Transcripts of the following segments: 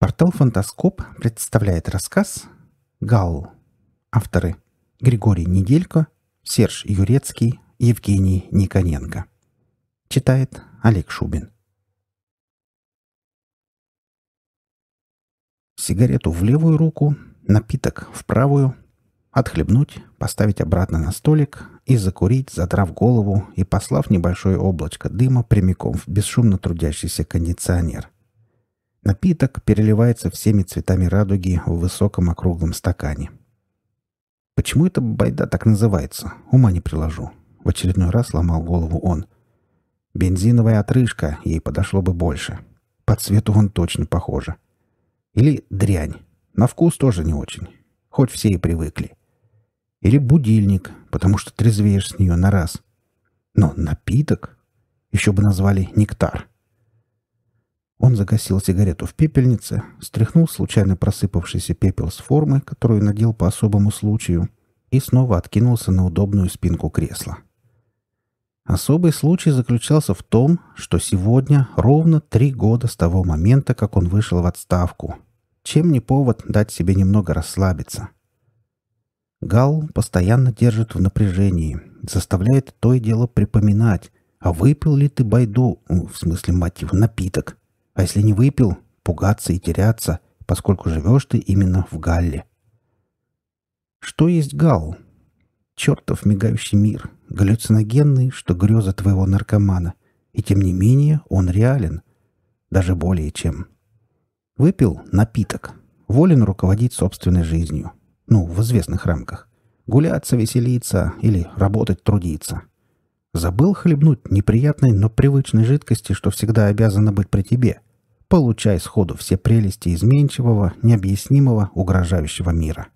Портал «Фантаскоп» представляет рассказ Гал. Авторы Григорий Неделько, Серж Юрецкий, Евгений Никоненко. Читает Олег Шубин. Сигарету в левую руку, напиток в правую, отхлебнуть, поставить обратно на столик и закурить, задрав голову и послав небольшое облачко дыма прямиком в бесшумно трудящийся кондиционер – Напиток переливается всеми цветами радуги в высоком округлом стакане. Почему эта байда так называется? Ума не приложу. В очередной раз ломал голову он. Бензиновая отрыжка ей подошло бы больше. По цвету он точно похоже. Или дрянь. На вкус тоже не очень. Хоть все и привыкли. Или будильник, потому что трезвеешь с нее на раз. Но напиток? Еще бы назвали нектар. Он загасил сигарету в пепельнице, стряхнул случайно просыпавшийся пепел с формы, которую надел по особому случаю, и снова откинулся на удобную спинку кресла. Особый случай заключался в том, что сегодня ровно три года с того момента, как он вышел в отставку. Чем не повод дать себе немного расслабиться? Гал постоянно держит в напряжении, заставляет то и дело припоминать, а выпил ли ты байду, в смысле, мотив напиток, а если не выпил, пугаться и теряться, поскольку живешь ты именно в Галле. Что есть Гал? Чертов мигающий мир, галлюциногенный, что греза твоего наркомана. И тем не менее он реален. Даже более чем. Выпил напиток. Волен руководить собственной жизнью. Ну, в известных рамках. Гуляться, веселиться или работать, трудиться. Забыл хлебнуть неприятной, но привычной жидкости, что всегда обязана быть при тебе. Получай сходу все прелести изменчивого, необъяснимого, угрожающего мира.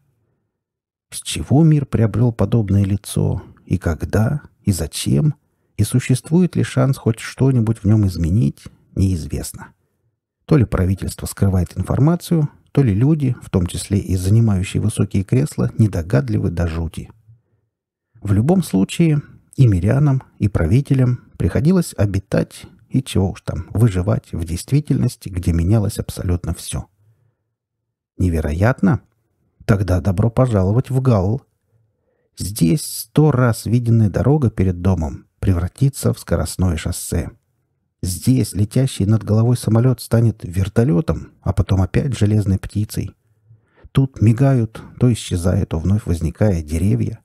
С чего мир приобрел подобное лицо? И когда? И зачем? И существует ли шанс хоть что-нибудь в нем изменить? Неизвестно. То ли правительство скрывает информацию, то ли люди, в том числе и занимающие высокие кресла, недогадливы до жути. В любом случае, и мирянам, и правителям приходилось обитать и чего уж там, выживать в действительности, где менялось абсолютно все. Невероятно? Тогда добро пожаловать в Галл. Здесь сто раз виденная дорога перед домом превратится в скоростное шоссе. Здесь летящий над головой самолет станет вертолетом, а потом опять железной птицей. Тут мигают, то исчезают, то вновь возникая деревья.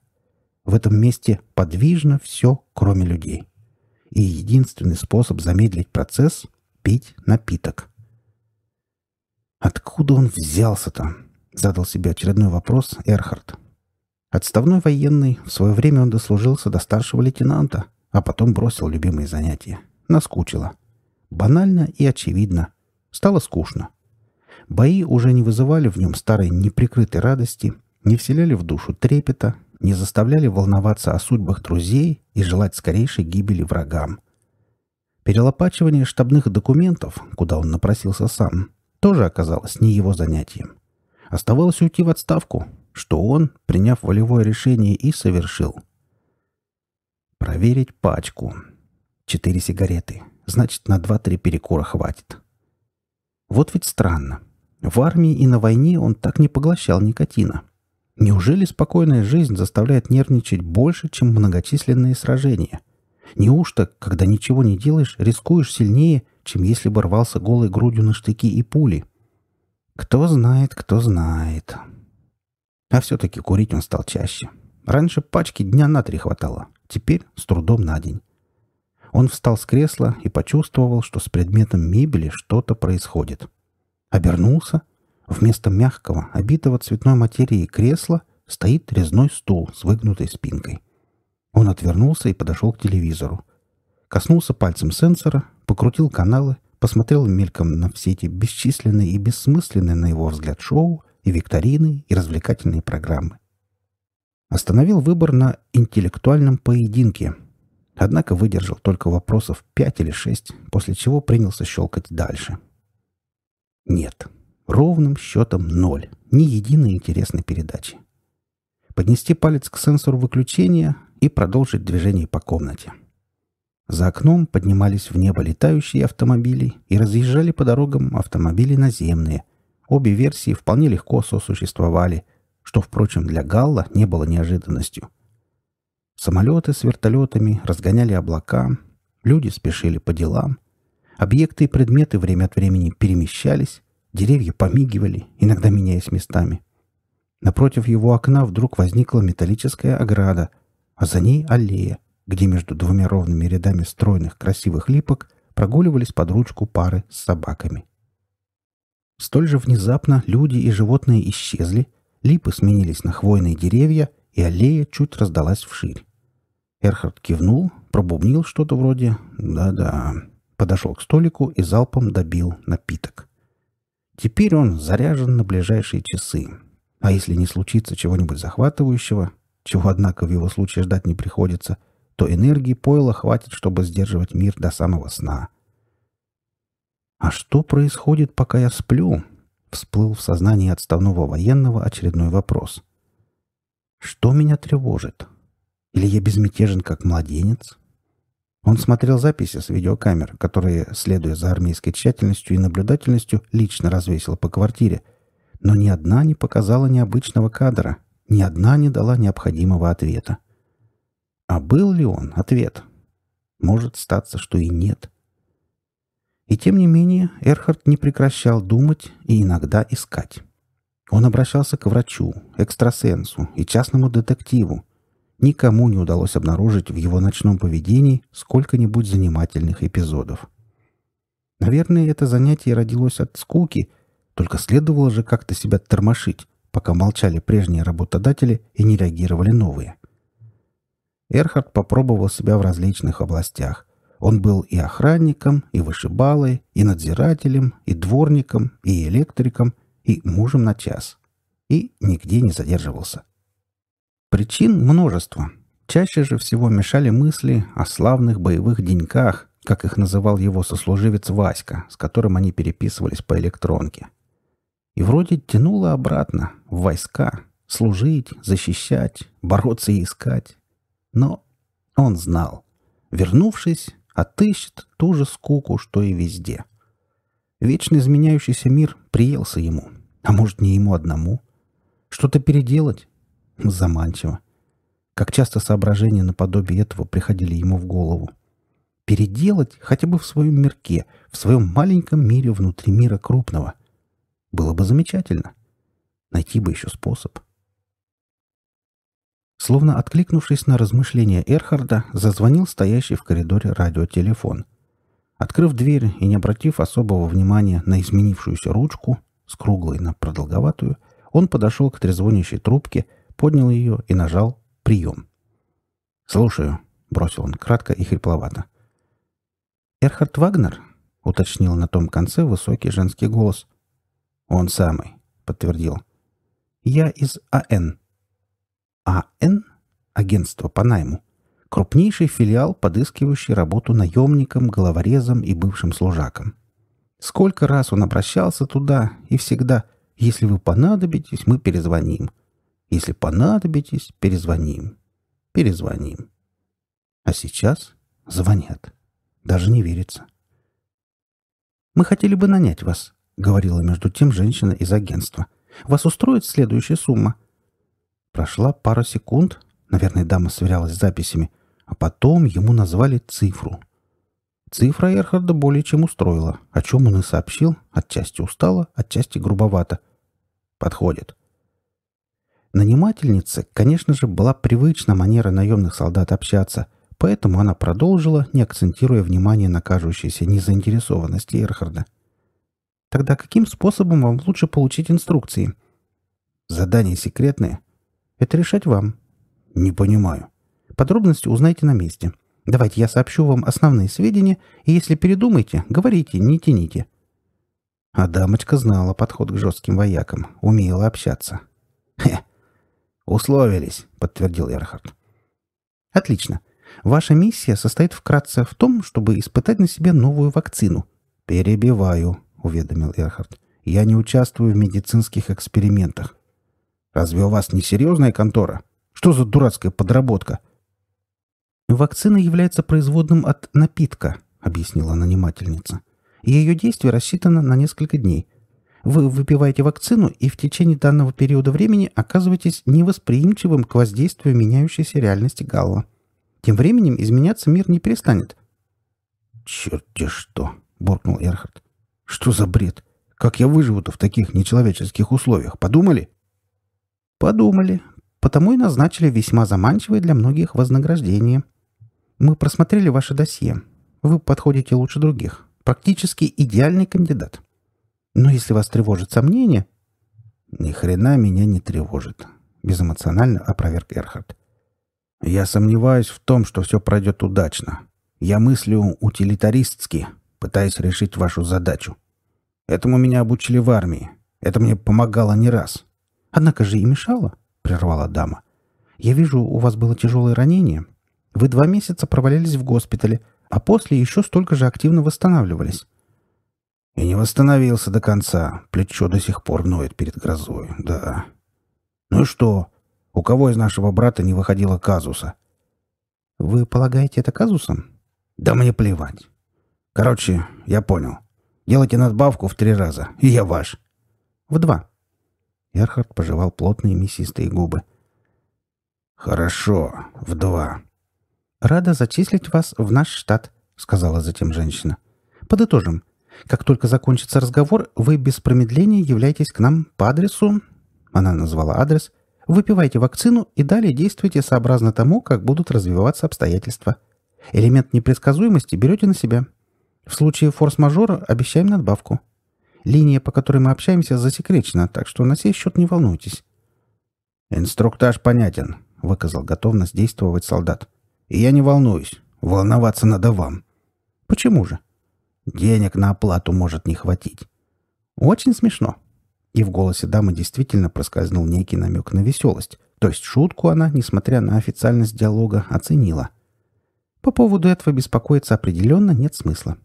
В этом месте подвижно все, кроме людей. И единственный способ замедлить процесс — пить напиток. «Откуда он взялся-то?» — задал себе очередной вопрос Эрхард. Отставной военный, в свое время он дослужился до старшего лейтенанта, а потом бросил любимые занятия. Наскучило. Банально и очевидно. Стало скучно. Бои уже не вызывали в нем старой неприкрытой радости, не вселяли в душу трепета, не заставляли волноваться о судьбах друзей и желать скорейшей гибели врагам. Перелопачивание штабных документов, куда он напросился сам, тоже оказалось не его занятием. Оставалось уйти в отставку, что он, приняв волевое решение, и совершил. Проверить пачку. Четыре сигареты. Значит, на два-три перекура хватит. Вот ведь странно. В армии и на войне он так не поглощал никотина. Неужели спокойная жизнь заставляет нервничать больше, чем многочисленные сражения? Неужто, когда ничего не делаешь, рискуешь сильнее, чем если бы рвался голой грудью на штыки и пули? Кто знает, кто знает. А все-таки курить он стал чаще. Раньше пачки дня на три хватало, теперь с трудом на день. Он встал с кресла и почувствовал, что с предметом мебели что-то происходит. Обернулся Вместо мягкого, обитого цветной материи кресла стоит резной стул с выгнутой спинкой. Он отвернулся и подошел к телевизору. Коснулся пальцем сенсора, покрутил каналы, посмотрел мельком на все эти бесчисленные и бессмысленные, на его взгляд, шоу и викторины и развлекательные программы. Остановил выбор на интеллектуальном поединке, однако выдержал только вопросов пять или шесть, после чего принялся щелкать дальше. «Нет, Ровным счетом ноль. Ни единой интересной передачи. Поднести палец к сенсору выключения и продолжить движение по комнате. За окном поднимались в небо летающие автомобили и разъезжали по дорогам автомобили наземные. Обе версии вполне легко сосуществовали, что, впрочем, для Галла не было неожиданностью. Самолеты с вертолетами разгоняли облака, люди спешили по делам, объекты и предметы время от времени перемещались, Деревья помигивали, иногда меняясь местами. Напротив его окна вдруг возникла металлическая ограда, а за ней аллея, где между двумя ровными рядами стройных красивых липок прогуливались под ручку пары с собаками. Столь же внезапно люди и животные исчезли, липы сменились на хвойные деревья, и аллея чуть раздалась вширь. Эрхард кивнул, пробубнил что-то вроде «да-да», подошел к столику и залпом добил напиток. Теперь он заряжен на ближайшие часы. А если не случится чего-нибудь захватывающего, чего, однако, в его случае ждать не приходится, то энергии пойла хватит, чтобы сдерживать мир до самого сна. «А что происходит, пока я сплю?» — всплыл в сознании отставного военного очередной вопрос. «Что меня тревожит? Или я безмятежен, как младенец?» Он смотрел записи с видеокамер, которые, следуя за армейской тщательностью и наблюдательностью, лично развесил по квартире. Но ни одна не показала необычного кадра, ни одна не дала необходимого ответа. А был ли он ответ? Может статься, что и нет. И тем не менее Эрхард не прекращал думать и иногда искать. Он обращался к врачу, экстрасенсу и частному детективу, никому не удалось обнаружить в его ночном поведении сколько-нибудь занимательных эпизодов. Наверное, это занятие родилось от скуки, только следовало же как-то себя тормошить, пока молчали прежние работодатели и не реагировали новые. Эрхард попробовал себя в различных областях. Он был и охранником, и вышибалой, и надзирателем, и дворником, и электриком, и мужем на час. И нигде не задерживался. Причин множество. Чаще же всего мешали мысли о славных боевых деньках, как их называл его сослуживец Васька, с которым они переписывались по электронке. И вроде тянуло обратно, в войска, служить, защищать, бороться и искать. Но он знал. Вернувшись, отыщет ту же скуку, что и везде. Вечно изменяющийся мир приелся ему, а может, не ему одному. Что-то переделать, Заманчиво. Как часто соображения наподобие этого приходили ему в голову. Переделать хотя бы в своем мирке, в своем маленьком мире внутри мира крупного. Было бы замечательно. Найти бы еще способ. Словно откликнувшись на размышления Эрхарда, зазвонил стоящий в коридоре радиотелефон. Открыв дверь и не обратив особого внимания на изменившуюся ручку, с круглой на продолговатую, он подошел к трезвонящей трубке — поднял ее и нажал «Прием». «Слушаю», — бросил он кратко и хрипловато. «Эрхард Вагнер?» — уточнил на том конце высокий женский голос. «Он самый», — подтвердил. «Я из АН». «АН?» — агентство по найму. Крупнейший филиал, подыскивающий работу наемникам, головорезам и бывшим служакам. Сколько раз он обращался туда и всегда «Если вы понадобитесь, мы перезвоним». Если понадобитесь, перезвоним. Перезвоним. А сейчас звонят. Даже не верится. «Мы хотели бы нанять вас», — говорила между тем женщина из агентства. «Вас устроит следующая сумма?» Прошла пара секунд, наверное, дама сверялась с записями, а потом ему назвали цифру. Цифра Эрхарда более чем устроила, о чем он и сообщил, отчасти устала, отчасти грубовато. «Подходит». Нанимательнице, конечно же, была привычна манера наемных солдат общаться, поэтому она продолжила, не акцентируя внимание на кажущейся незаинтересованности Эрхарда. «Тогда каким способом вам лучше получить инструкции?» Задание секретное. «Это решать вам». «Не понимаю». «Подробности узнайте на месте. Давайте я сообщу вам основные сведения, и если передумаете, говорите, не тяните». А дамочка знала подход к жестким воякам, умела общаться. «Хе, «Условились», — подтвердил Эрхард. «Отлично. Ваша миссия состоит вкратце в том, чтобы испытать на себе новую вакцину». «Перебиваю», — уведомил Эрхард. «Я не участвую в медицинских экспериментах». «Разве у вас не серьезная контора? Что за дурацкая подработка?» «Вакцина является производным от напитка», — объяснила нанимательница. «Ее действие рассчитано на несколько дней. Вы выпиваете вакцину и в течение данного периода времени оказываетесь невосприимчивым к воздействию меняющейся реальности Галла. Тем временем изменяться мир не перестанет. «Черт-те что!» — буркнул Эрхард. «Что за бред? Как я выживу-то в таких нечеловеческих условиях? Подумали?» «Подумали. Потому и назначили весьма заманчивое для многих вознаграждение. Мы просмотрели ваше досье. Вы подходите лучше других. Практически идеальный кандидат». Но если вас тревожит сомнение... Ни хрена меня не тревожит, безэмоционально опроверг Эрхард. Я сомневаюсь в том, что все пройдет удачно. Я мыслю утилитаристски, пытаясь решить вашу задачу. Этому меня обучили в армии. Это мне помогало не раз. Однако же и мешало, прервала дама. Я вижу, у вас было тяжелое ранение. Вы два месяца провалились в госпитале, а после еще столько же активно восстанавливались. И не восстановился до конца. Плечо до сих пор ноет перед грозой. Да. Ну и что? У кого из нашего брата не выходило казуса? Вы полагаете это казусом? Да мне плевать. Короче, я понял. Делайте надбавку в три раза, и я ваш. В два. Эрхард пожевал плотные мясистые губы. Хорошо, в два. Рада зачислить вас в наш штат, сказала затем женщина. Подытожим. Как только закончится разговор, вы без промедления являетесь к нам по адресу, она назвала адрес, выпивайте вакцину и далее действуйте сообразно тому, как будут развиваться обстоятельства. Элемент непредсказуемости берете на себя. В случае форс-мажора обещаем надбавку. Линия, по которой мы общаемся, засекречена, так что на сей счет не волнуйтесь. «Инструктаж понятен», — выказал готовность действовать солдат. «И я не волнуюсь. Волноваться надо вам». «Почему же?» Денег на оплату может не хватить. Очень смешно. И в голосе дамы действительно проскользнул некий намек на веселость. То есть шутку она, несмотря на официальность диалога, оценила. По поводу этого беспокоиться определенно нет смысла.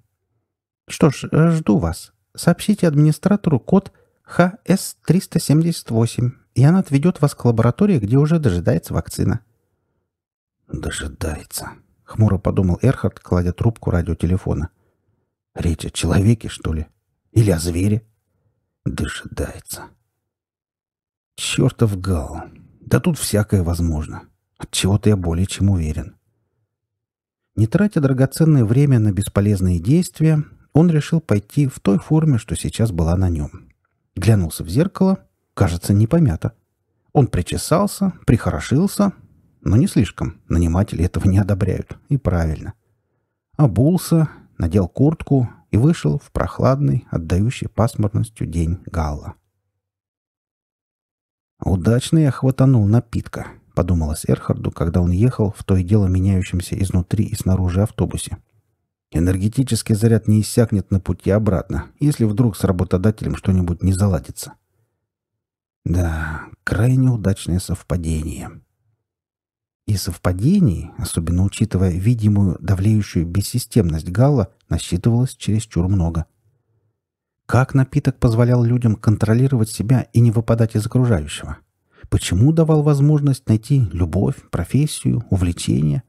Что ж, э, жду вас. Сообщите администратору код ХС-378, и она отведет вас к лаборатории, где уже дожидается вакцина. «Дожидается», — хмуро подумал Эрхард, кладя трубку радиотелефона. — Речь о человеке, что ли? Или о звере? Дожидается. Чертов гал. Да тут всякое возможно. От чего то я более чем уверен. Не тратя драгоценное время на бесполезные действия, он решил пойти в той форме, что сейчас была на нем. Глянулся в зеркало, кажется, не помято. Он причесался, прихорошился, но не слишком. Наниматели этого не одобряют. И правильно. Обулся, надел куртку и вышел в прохладный, отдающий пасмурностью день Галла. «Удачно я хватанул напитка», — подумалось Эрхарду, когда он ехал в то и дело меняющемся изнутри и снаружи автобусе. Энергетический заряд не иссякнет на пути обратно, если вдруг с работодателем что-нибудь не заладится. Да, крайне удачное совпадение. И совпадений, особенно учитывая видимую давлеющую бессистемность Галла, насчитывалось чересчур много. Как напиток позволял людям контролировать себя и не выпадать из окружающего? Почему давал возможность найти любовь, профессию, увлечение?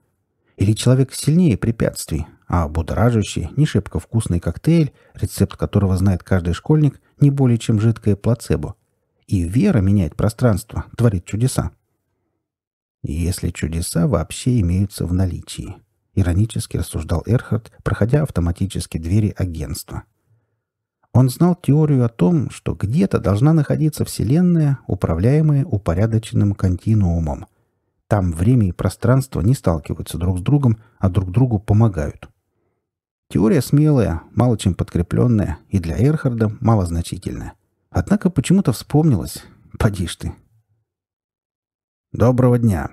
Или человек сильнее препятствий, а будоражащий, не шибко вкусный коктейль, рецепт которого знает каждый школьник, не более чем жидкое плацебо? И вера меняет пространство, творит чудеса если чудеса вообще имеются в наличии», — иронически рассуждал Эрхард, проходя автоматически двери агентства. Он знал теорию о том, что где-то должна находиться Вселенная, управляемая упорядоченным континуумом. Там время и пространство не сталкиваются друг с другом, а друг другу помогают. Теория смелая, мало чем подкрепленная и для Эрхарда малозначительная. Однако почему-то вспомнилось, поди ж ты, «Доброго дня!»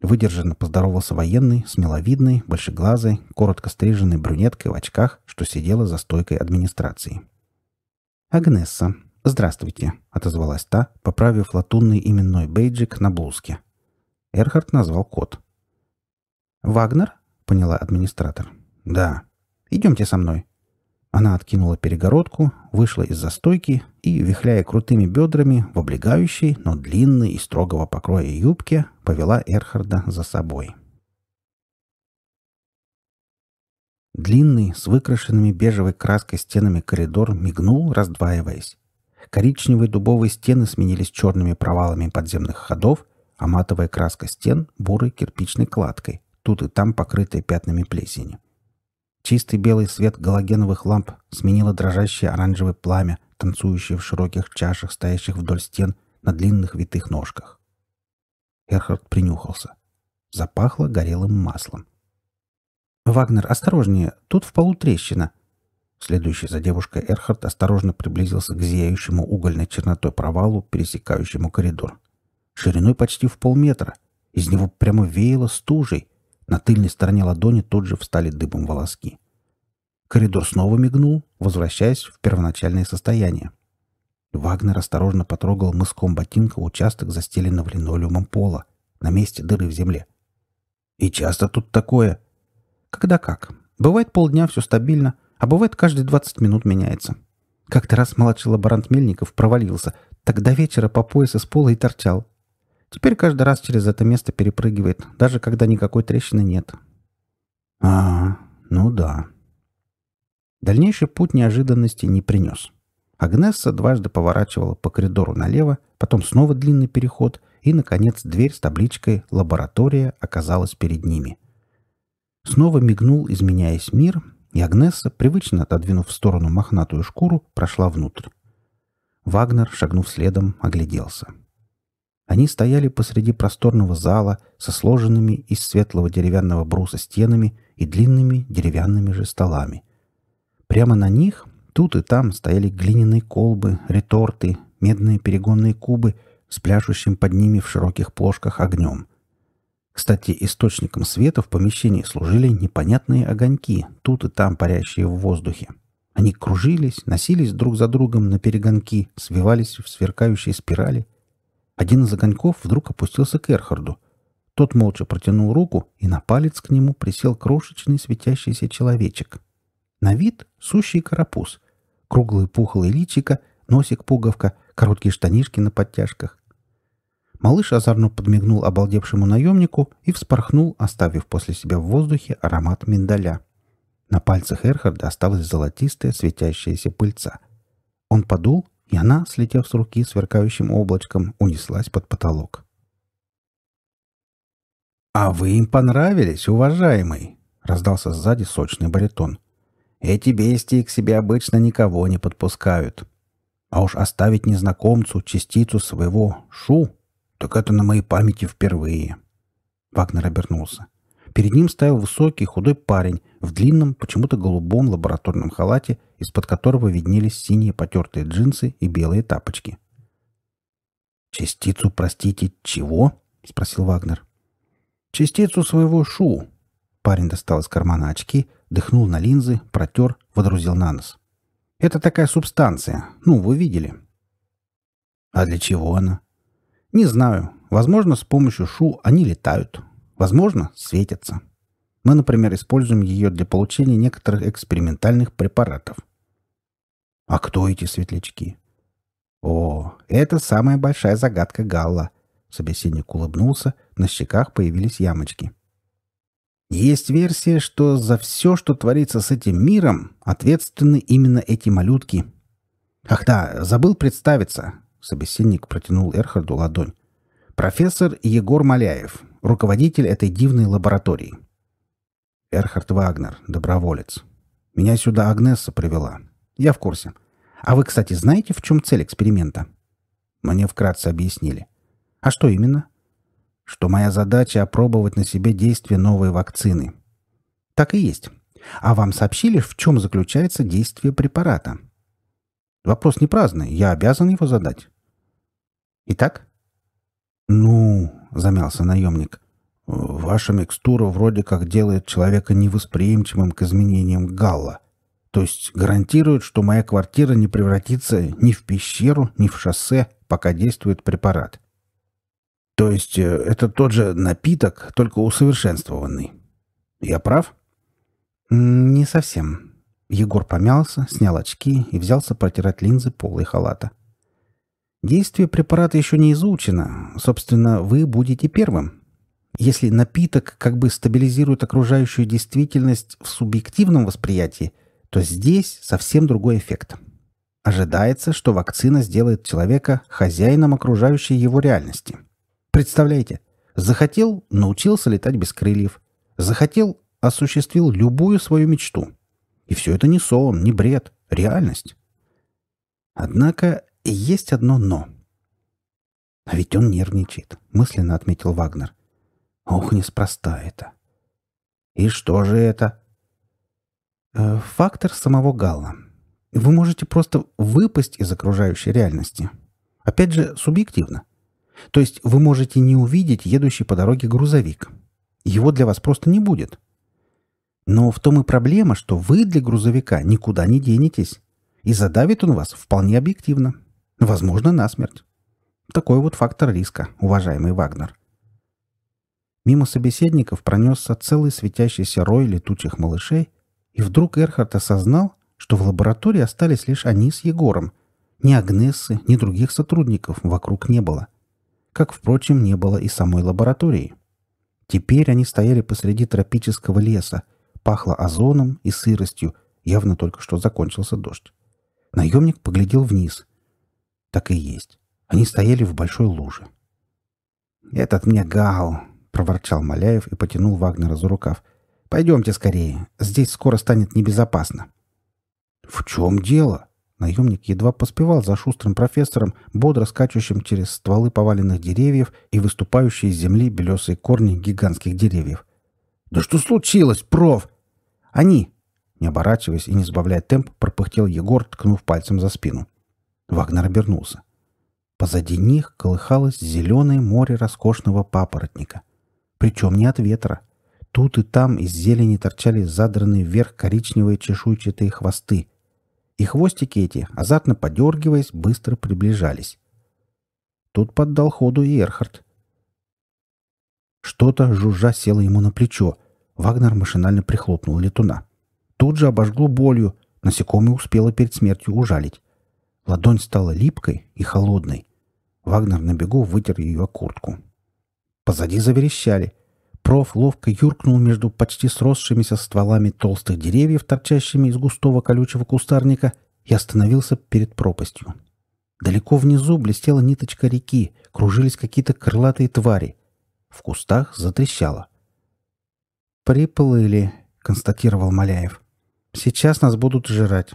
Выдержанно поздоровался военный смеловидный, миловидной, большеглазой, коротко стриженный, брюнеткой в очках, что сидела за стойкой администрации. «Агнесса, здравствуйте», — отозвалась та, поправив латунный именной бейджик на блузке. Эрхард назвал код. «Вагнер?» — поняла администратор. «Да. Идемте со мной. Она откинула перегородку, вышла из застойки и, вихляя крутыми бедрами в облегающей, но длинной и строгого покроя юбке, повела Эрхарда за собой. Длинный, с выкрашенными бежевой краской стенами коридор мигнул, раздваиваясь. Коричневые дубовые стены сменились черными провалами подземных ходов, а матовая краска стен — бурой кирпичной кладкой, тут и там покрытой пятнами плесени. — Чистый белый свет галогеновых ламп сменило дрожащее оранжевое пламя, танцующее в широких чашах, стоящих вдоль стен, на длинных витых ножках. Эрхард принюхался. Запахло горелым маслом. «Вагнер, осторожнее, тут в полу трещина». Следующий за девушкой Эрхард осторожно приблизился к зияющему угольной чернотой провалу, пересекающему коридор. Шириной почти в полметра. Из него прямо веяло стужей. На тыльной стороне ладони тут же встали дыбом волоски. Коридор снова мигнул, возвращаясь в первоначальное состояние. Вагнер осторожно потрогал мыском ботинка участок застеленного линолеумом пола, на месте дыры в земле. «И часто тут такое?» «Когда как. Бывает полдня все стабильно, а бывает каждые 20 минут меняется. Как-то раз младший лаборант Мельников провалился, так до вечера по пояс из пола и торчал, Теперь каждый раз через это место перепрыгивает, даже когда никакой трещины нет. А, ну да. Дальнейший путь неожиданности не принес. Агнесса дважды поворачивала по коридору налево, потом снова длинный переход, и, наконец, дверь с табличкой «Лаборатория» оказалась перед ними. Снова мигнул, изменяясь мир, и Агнесса, привычно отодвинув в сторону мохнатую шкуру, прошла внутрь. Вагнер, шагнув следом, огляделся. — они стояли посреди просторного зала со сложенными из светлого деревянного бруса стенами и длинными деревянными же столами. Прямо на них тут и там стояли глиняные колбы, реторты, медные перегонные кубы с пляшущим под ними в широких плошках огнем. Кстати, источником света в помещении служили непонятные огоньки, тут и там парящие в воздухе. Они кружились, носились друг за другом на перегонки, свивались в сверкающие спирали — один из огоньков вдруг опустился к Эрхарду. Тот молча протянул руку, и на палец к нему присел крошечный светящийся человечек. На вид — сущий карапуз. Круглые пухлые личика, носик-пуговка, короткие штанишки на подтяжках. Малыш озорно подмигнул обалдевшему наемнику и вспорхнул, оставив после себя в воздухе аромат миндаля. На пальцах Эрхарда осталась золотистая светящаяся пыльца. Он подул, и она, слетев с руки сверкающим облачком, унеслась под потолок. «А вы им понравились, уважаемый!» — раздался сзади сочный баритон. «Эти бестии к себе обычно никого не подпускают. А уж оставить незнакомцу частицу своего «шу» так это на моей памяти впервые». Вагнер обернулся. Перед ним стоял высокий худой парень в длинном, почему-то голубом лабораторном халате, из-под которого виднелись синие потертые джинсы и белые тапочки. «Частицу, простите, чего?» — спросил Вагнер. «Частицу своего шу». Парень достал из кармана очки, дыхнул на линзы, протер, водрузил на нос. «Это такая субстанция. Ну, вы видели». «А для чего она?» «Не знаю. Возможно, с помощью шу они летают. Возможно, светится. Мы, например, используем ее для получения некоторых экспериментальных препаратов. А кто эти светлячки? О, это самая большая загадка Галла. Собеседник улыбнулся, на щеках появились ямочки. Есть версия, что за все, что творится с этим миром, ответственны именно эти малютки. Ах да, забыл представиться. Собеседник протянул Эрхарду ладонь. Профессор Егор Маляев, руководитель этой дивной лаборатории. Эрхард Вагнер, доброволец. Меня сюда Агнесса привела. Я в курсе. А вы, кстати, знаете, в чем цель эксперимента? Мне вкратце объяснили. А что именно? Что моя задача — опробовать на себе действие новой вакцины. Так и есть. А вам сообщили, в чем заключается действие препарата? Вопрос не праздный, я обязан его задать. Итак? Ну, — замялся наемник. «Ваша микстура вроде как делает человека невосприимчивым к изменениям галла. То есть гарантирует, что моя квартира не превратится ни в пещеру, ни в шоссе, пока действует препарат. То есть э, это тот же напиток, только усовершенствованный. Я прав?» «Не совсем». Егор помялся, снял очки и взялся протирать линзы полой халата. Действие препарата еще не изучено. Собственно, вы будете первым. Если напиток как бы стабилизирует окружающую действительность в субъективном восприятии, то здесь совсем другой эффект. Ожидается, что вакцина сделает человека хозяином окружающей его реальности. Представляете, захотел – научился летать без крыльев. Захотел – осуществил любую свою мечту. И все это не сон, не бред, реальность. Однако и Есть одно «но». «А ведь он нервничает», — мысленно отметил Вагнер. «Ох, неспроста это». «И что же это?» «Э, «Фактор самого Галла. Вы можете просто выпасть из окружающей реальности. Опять же, субъективно. То есть вы можете не увидеть едущий по дороге грузовик. Его для вас просто не будет. Но в том и проблема, что вы для грузовика никуда не денетесь, и задавит он вас вполне объективно. Возможно, насмерть. Такой вот фактор риска, уважаемый Вагнер. Мимо собеседников пронесся целый светящийся рой летучих малышей, и вдруг Эрхард осознал, что в лаборатории остались лишь они с Егором. Ни Агнессы, ни других сотрудников вокруг не было. Как, впрочем, не было и самой лаборатории. Теперь они стояли посреди тропического леса. Пахло озоном и сыростью, явно только что закончился дождь. Наемник поглядел вниз. Так и есть. Они стояли в большой луже. «Этот мне гал!» — проворчал Маляев и потянул Вагнера за рукав. «Пойдемте скорее. Здесь скоро станет небезопасно». «В чем дело?» Наемник едва поспевал за шустрым профессором, бодро скачущим через стволы поваленных деревьев и выступающие из земли белесые корни гигантских деревьев. «Да что случилось, проф?» «Они!» Не оборачиваясь и не сбавляя темп, пропыхтел Егор, ткнув пальцем за спину. Вагнер обернулся. Позади них колыхалось зеленое море роскошного папоротника. Причем не от ветра. Тут и там из зелени торчали задранные вверх коричневые чешуйчатые хвосты. И хвостики эти, азартно подергиваясь, быстро приближались. Тут поддал ходу и Эрхард. Что-то жужжа село ему на плечо. Вагнер машинально прихлопнул летуна. Тут же обожгло болью. Насекомое успело перед смертью ужалить. Ладонь стала липкой и холодной. Вагнер на бегу вытер ее куртку. Позади заверещали. Проф ловко юркнул между почти сросшимися стволами толстых деревьев, торчащими из густого колючего кустарника, и остановился перед пропастью. Далеко внизу блестела ниточка реки, кружились какие-то крылатые твари. В кустах затрещало. «Приплыли», — констатировал Маляев. «Сейчас нас будут жрать».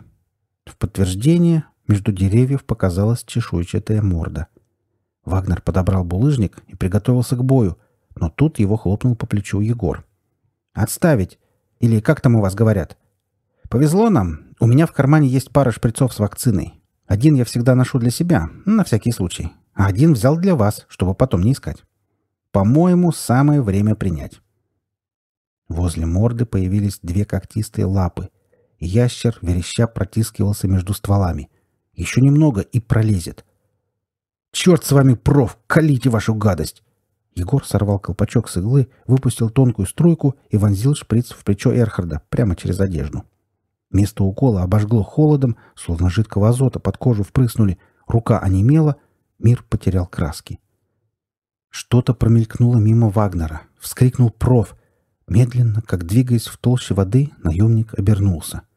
В подтверждение между деревьев показалась чешуйчатая морда. Вагнер подобрал булыжник и приготовился к бою, но тут его хлопнул по плечу Егор. «Отставить! Или как там у вас говорят?» «Повезло нам. У меня в кармане есть пара шприцов с вакциной. Один я всегда ношу для себя, на всякий случай. А один взял для вас, чтобы потом не искать. По-моему, самое время принять». Возле морды появились две когтистые лапы. Ящер, вереща, протискивался между стволами. Еще немного и пролезет. «Черт с вами, проф! Калите вашу гадость!» Егор сорвал колпачок с иглы, выпустил тонкую струйку и вонзил шприц в плечо Эрхарда прямо через одежду. Место укола обожгло холодом, словно жидкого азота под кожу впрыснули, рука онемела, мир потерял краски. Что-то промелькнуло мимо Вагнера, вскрикнул проф. Медленно, как двигаясь в толще воды, наемник обернулся —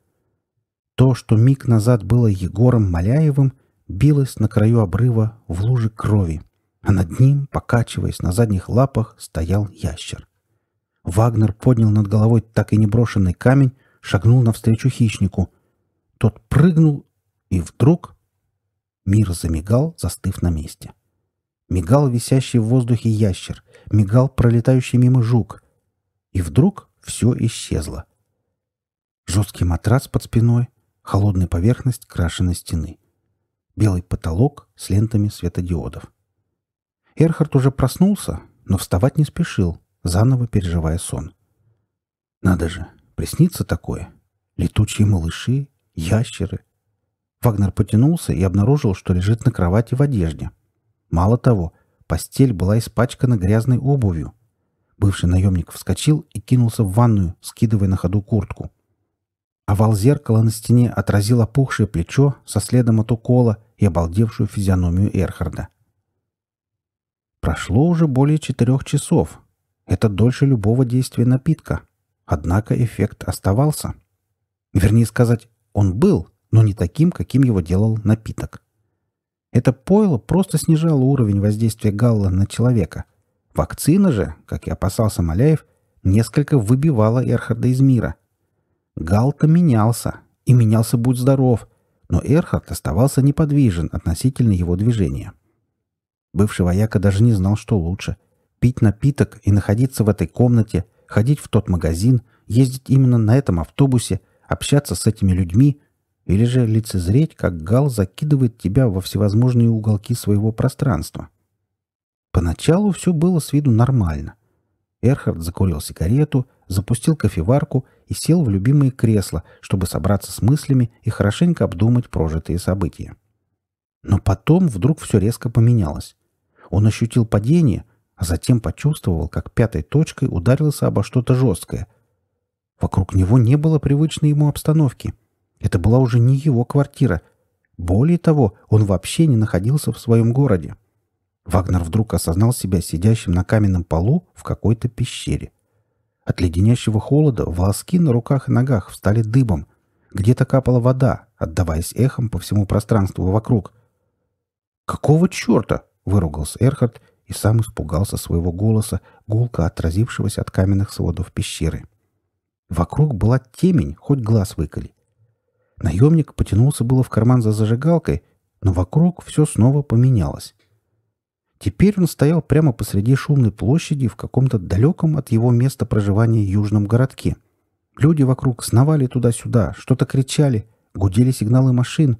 то, что миг назад было Егором Маляевым, билось на краю обрыва в луже крови, а над ним, покачиваясь на задних лапах, стоял ящер. Вагнер поднял над головой так и не брошенный камень, шагнул навстречу хищнику. Тот прыгнул, и вдруг мир замигал, застыв на месте. Мигал висящий в воздухе ящер, мигал пролетающий мимо жук. И вдруг все исчезло. Жесткий матрас под спиной, холодная поверхность крашеной стены. Белый потолок с лентами светодиодов. Эрхард уже проснулся, но вставать не спешил, заново переживая сон. Надо же, приснится такое. Летучие малыши, ящеры. Вагнер потянулся и обнаружил, что лежит на кровати в одежде. Мало того, постель была испачкана грязной обувью. Бывший наемник вскочил и кинулся в ванную, скидывая на ходу куртку. Овал зеркала на стене отразил опухшее плечо со следом от укола и обалдевшую физиономию Эрхарда. Прошло уже более четырех часов. Это дольше любого действия напитка. Однако эффект оставался. Вернее сказать, он был, но не таким, каким его делал напиток. Это пойло просто снижало уровень воздействия галла на человека. Вакцина же, как и опасался Маляев, несколько выбивала Эрхарда из мира – Галка менялся, и менялся будь здоров, но Эрхард оставался неподвижен относительно его движения. Бывший вояка даже не знал, что лучше – пить напиток и находиться в этой комнате, ходить в тот магазин, ездить именно на этом автобусе, общаться с этими людьми или же лицезреть, как Гал закидывает тебя во всевозможные уголки своего пространства. Поначалу все было с виду нормально. Эрхард закурил сигарету, запустил кофеварку и сел в любимое кресло, чтобы собраться с мыслями и хорошенько обдумать прожитые события. Но потом вдруг все резко поменялось. Он ощутил падение, а затем почувствовал, как пятой точкой ударился обо что-то жесткое. Вокруг него не было привычной ему обстановки. Это была уже не его квартира. Более того, он вообще не находился в своем городе. — Вагнер вдруг осознал себя сидящим на каменном полу в какой-то пещере. От леденящего холода волоски на руках и ногах встали дыбом. Где-то капала вода, отдаваясь эхом по всему пространству вокруг. «Какого черта?» — выругался Эрхард и сам испугался своего голоса, гулко отразившегося от каменных сводов пещеры. Вокруг была темень, хоть глаз выколи. Наемник потянулся было в карман за зажигалкой, но вокруг все снова поменялось. Теперь он стоял прямо посреди шумной площади в каком-то далеком от его места проживания южном городке. Люди вокруг сновали туда-сюда, что-то кричали, гудели сигналы машин.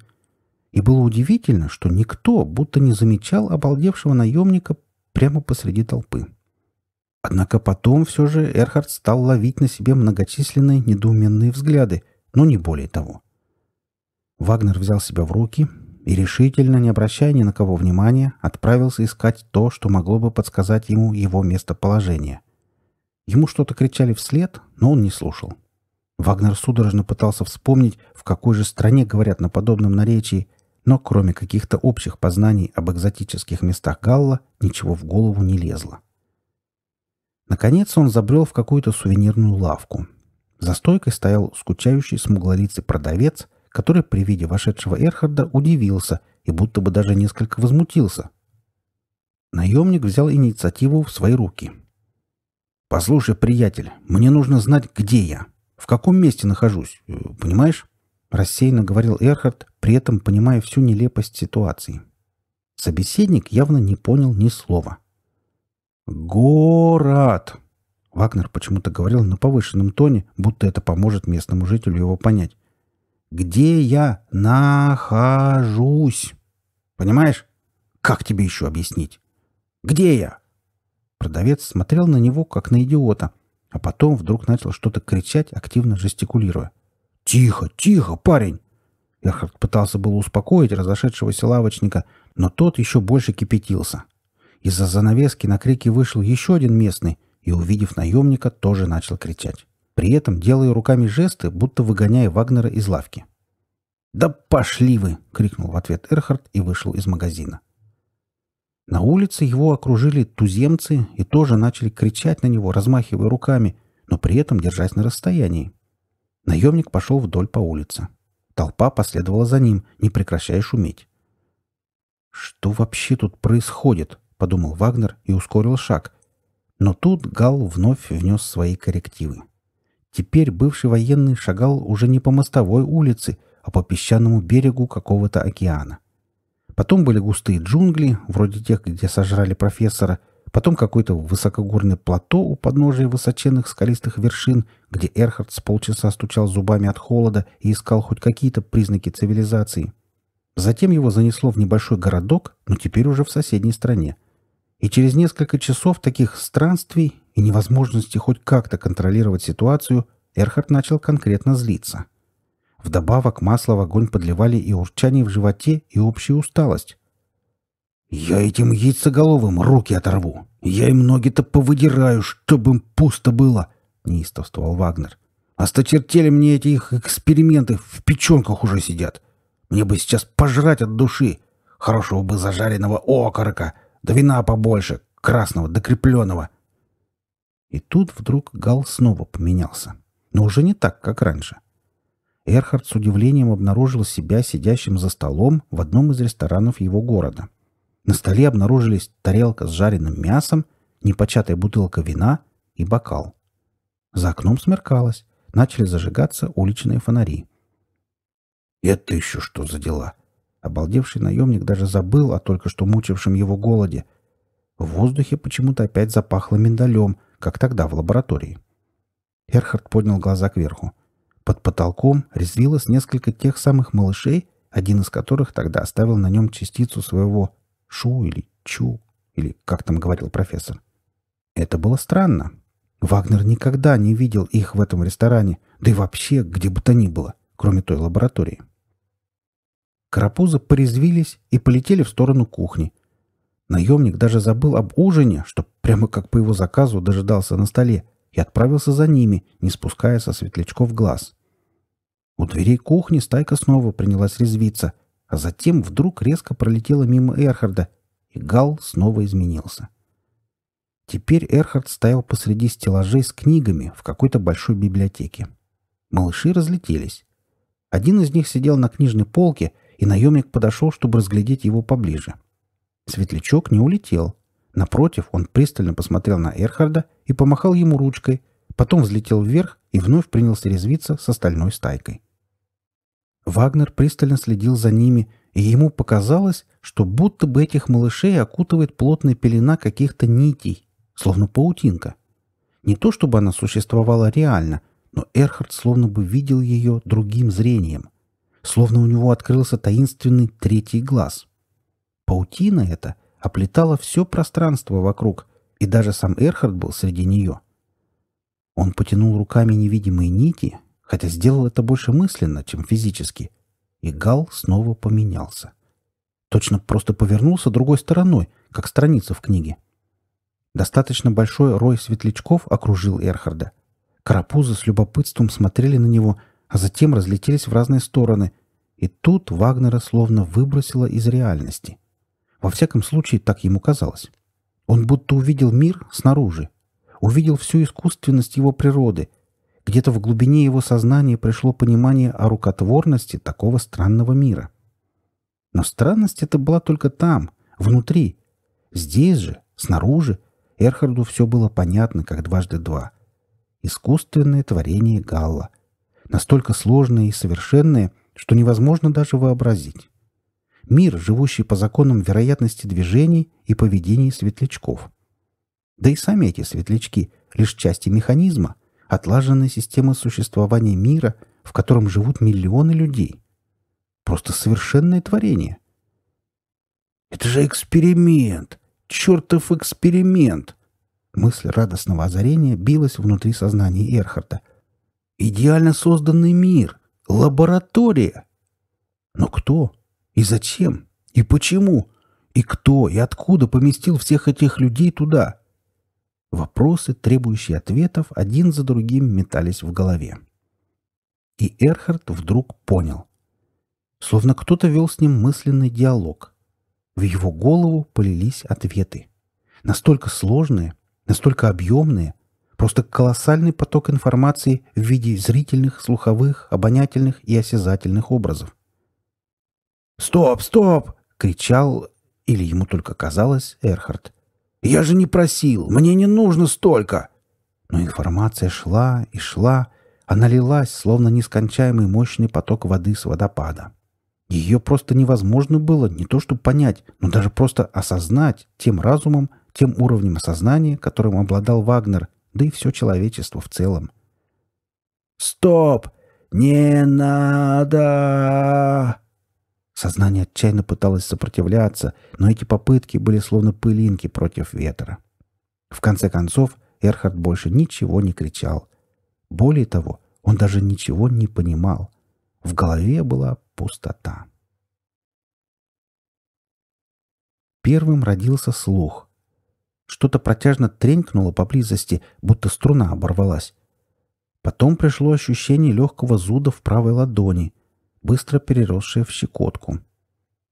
И было удивительно, что никто будто не замечал обалдевшего наемника прямо посреди толпы. Однако потом все же Эрхард стал ловить на себе многочисленные недоуменные взгляды, но не более того. Вагнер взял себя в руки, и решительно, не обращая ни на кого внимания, отправился искать то, что могло бы подсказать ему его местоположение. Ему что-то кричали вслед, но он не слушал. Вагнер судорожно пытался вспомнить, в какой же стране говорят на подобном наречии, но кроме каких-то общих познаний об экзотических местах Галла ничего в голову не лезло. Наконец он забрел в какую-то сувенирную лавку. За стойкой стоял скучающий смуглолицый продавец – который при виде вошедшего Эрхарда удивился и будто бы даже несколько возмутился. Наемник взял инициативу в свои руки. «Послушай, приятель, мне нужно знать, где я, в каком месте нахожусь, э, понимаешь?» Рассеянно говорил Эрхард, при этом понимая всю нелепость ситуации. Собеседник явно не понял ни слова. «Город!» Вагнер почему-то говорил на повышенном тоне, будто это поможет местному жителю его понять где я нахожусь. Понимаешь? Как тебе еще объяснить? Где я? Продавец смотрел на него, как на идиота, а потом вдруг начал что-то кричать, активно жестикулируя. «Тихо, тихо, парень!» Эрхард пытался было успокоить разошедшегося лавочника, но тот еще больше кипятился. Из-за занавески на крики вышел еще один местный и, увидев наемника, тоже начал кричать при этом делая руками жесты, будто выгоняя Вагнера из лавки. «Да пошли вы!» — крикнул в ответ Эрхард и вышел из магазина. На улице его окружили туземцы и тоже начали кричать на него, размахивая руками, но при этом держась на расстоянии. Наемник пошел вдоль по улице. Толпа последовала за ним, не прекращая шуметь. «Что вообще тут происходит?» — подумал Вагнер и ускорил шаг. Но тут Гал вновь внес свои коррективы. Теперь бывший военный шагал уже не по мостовой улице, а по песчаному берегу какого-то океана. Потом были густые джунгли, вроде тех, где сожрали профессора, потом какое-то высокогорное плато у подножия высоченных скалистых вершин, где Эрхард с полчаса стучал зубами от холода и искал хоть какие-то признаки цивилизации. Затем его занесло в небольшой городок, но теперь уже в соседней стране. И через несколько часов таких странствий и невозможности хоть как-то контролировать ситуацию, Эрхард начал конкретно злиться. Вдобавок масло в огонь подливали и урчание в животе, и общая усталость. «Я этим яйцеголовым руки оторву! Я им ноги-то повыдираю, чтобы им пусто было!» — неистовствовал Вагнер. «Осточертели мне эти их эксперименты, в печенках уже сидят! Мне бы сейчас пожрать от души! Хорошего бы зажаренного окорока, да вина побольше, красного, докрепленного!» И тут вдруг Гал снова поменялся. Но уже не так, как раньше. Эрхард с удивлением обнаружил себя сидящим за столом в одном из ресторанов его города. На столе обнаружились тарелка с жареным мясом, непочатая бутылка вина и бокал. За окном смеркалось. Начали зажигаться уличные фонари. «Это еще что за дела?» Обалдевший наемник даже забыл о только что мучившем его голоде. В воздухе почему-то опять запахло миндалем — как тогда в лаборатории. Эрхард поднял глаза кверху. Под потолком резвилось несколько тех самых малышей, один из которых тогда оставил на нем частицу своего «шу» или «чу», или как там говорил профессор. Это было странно. Вагнер никогда не видел их в этом ресторане, да и вообще где бы то ни было, кроме той лаборатории. Карапузы порезвились и полетели в сторону кухни, Наемник даже забыл об ужине, что прямо как по его заказу дожидался на столе, и отправился за ними, не спуская со светлячков глаз. У дверей кухни стайка снова принялась резвиться, а затем вдруг резко пролетела мимо Эрхарда, и Гал снова изменился. Теперь Эрхард стоял посреди стеллажей с книгами в какой-то большой библиотеке. Малыши разлетелись. Один из них сидел на книжной полке, и наемник подошел, чтобы разглядеть его поближе. — Светлячок не улетел. Напротив, он пристально посмотрел на Эрхарда и помахал ему ручкой, потом взлетел вверх и вновь принялся резвиться с остальной стайкой. Вагнер пристально следил за ними, и ему показалось, что будто бы этих малышей окутывает плотная пелена каких-то нитей, словно паутинка. Не то чтобы она существовала реально, но Эрхард словно бы видел ее другим зрением, словно у него открылся таинственный третий глаз — Паутина эта оплетала все пространство вокруг, и даже сам Эрхард был среди нее. Он потянул руками невидимые нити, хотя сделал это больше мысленно, чем физически, и Гал снова поменялся. Точно просто повернулся другой стороной, как страница в книге. Достаточно большой рой светлячков окружил Эрхарда. Карапузы с любопытством смотрели на него, а затем разлетелись в разные стороны, и тут Вагнера словно выбросило из реальности. Во всяком случае, так ему казалось. Он будто увидел мир снаружи, увидел всю искусственность его природы. Где-то в глубине его сознания пришло понимание о рукотворности такого странного мира. Но странность это была только там, внутри. Здесь же, снаружи, Эрхарду все было понятно, как дважды два. Искусственное творение Галла. Настолько сложное и совершенное, что невозможно даже вообразить мир, живущий по законам вероятности движений и поведений светлячков. Да и сами эти светлячки – лишь части механизма, отлаженной системы существования мира, в котором живут миллионы людей. Просто совершенное творение. «Это же эксперимент! Чертов эксперимент!» Мысль радостного озарения билась внутри сознания Эрхарда. «Идеально созданный мир! Лаборатория!» Но кто, и зачем? И почему? И кто и откуда поместил всех этих людей туда? Вопросы, требующие ответов, один за другим метались в голове. И Эрхард вдруг понял. Словно кто-то вел с ним мысленный диалог. В его голову полились ответы. Настолько сложные, настолько объемные, просто колоссальный поток информации в виде зрительных, слуховых, обонятельных и осязательных образов. «Стоп, стоп!» — кричал, или ему только казалось, Эрхард. «Я же не просил! Мне не нужно столько!» Но информация шла и шла, она лилась, словно нескончаемый мощный поток воды с водопада. Ее просто невозможно было не то чтобы понять, но даже просто осознать тем разумом, тем уровнем осознания, которым обладал Вагнер, да и все человечество в целом. «Стоп! Не надо!» Сознание отчаянно пыталось сопротивляться, но эти попытки были словно пылинки против ветра. В конце концов, Эрхард больше ничего не кричал. Более того, он даже ничего не понимал. В голове была пустота. Первым родился слух. Что-то протяжно тренькнуло поблизости, будто струна оборвалась. Потом пришло ощущение легкого зуда в правой ладони — быстро переросшая в щекотку.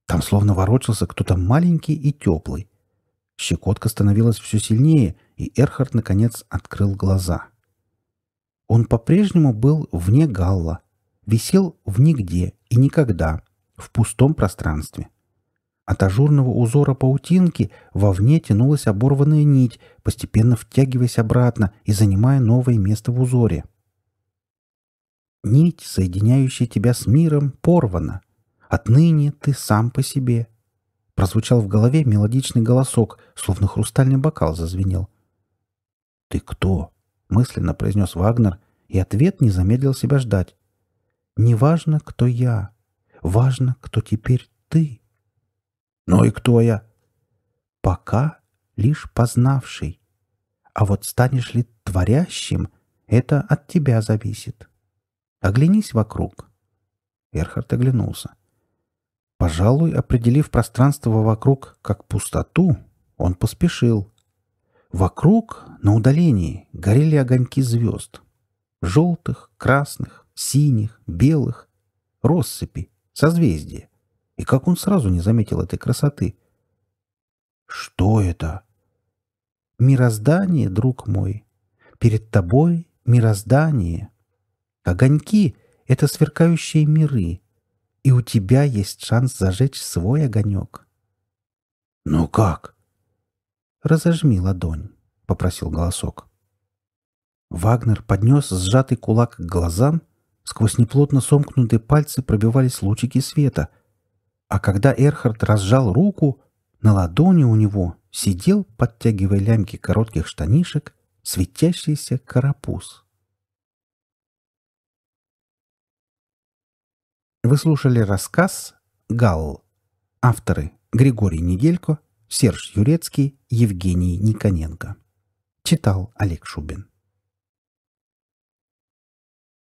Там словно ворочался кто-то маленький и теплый. Щекотка становилась все сильнее, и Эрхард, наконец, открыл глаза. Он по-прежнему был вне галла, висел в нигде и никогда, в пустом пространстве. От ажурного узора паутинки вовне тянулась оборванная нить, постепенно втягиваясь обратно и занимая новое место в узоре — Нить, соединяющая тебя с миром, порвана. Отныне ты сам по себе. Прозвучал в голове мелодичный голосок, словно хрустальный бокал зазвенел. «Ты кто?» — мысленно произнес Вагнер, и ответ не замедлил себя ждать. «Неважно, кто я. Важно, кто теперь ты». «Ну и кто я?» «Пока лишь познавший. А вот станешь ли творящим, это от тебя зависит». Оглянись вокруг». Эрхард оглянулся. Пожалуй, определив пространство вокруг как пустоту, он поспешил. Вокруг, на удалении, горели огоньки звезд. Желтых, красных, синих, белых. Россыпи, созвездия. И как он сразу не заметил этой красоты? «Что это?» «Мироздание, друг мой. Перед тобой мироздание», Огоньки — это сверкающие миры, и у тебя есть шанс зажечь свой огонек. «Ну как?» «Разожми ладонь», — попросил голосок. Вагнер поднес сжатый кулак к глазам, сквозь неплотно сомкнутые пальцы пробивались лучики света. А когда Эрхард разжал руку, на ладони у него сидел, подтягивая лямки коротких штанишек, светящийся карапуз. Вы слушали рассказ «Галл». Авторы Григорий Неделько, Серж Юрецкий, Евгений Никоненко. Читал Олег Шубин.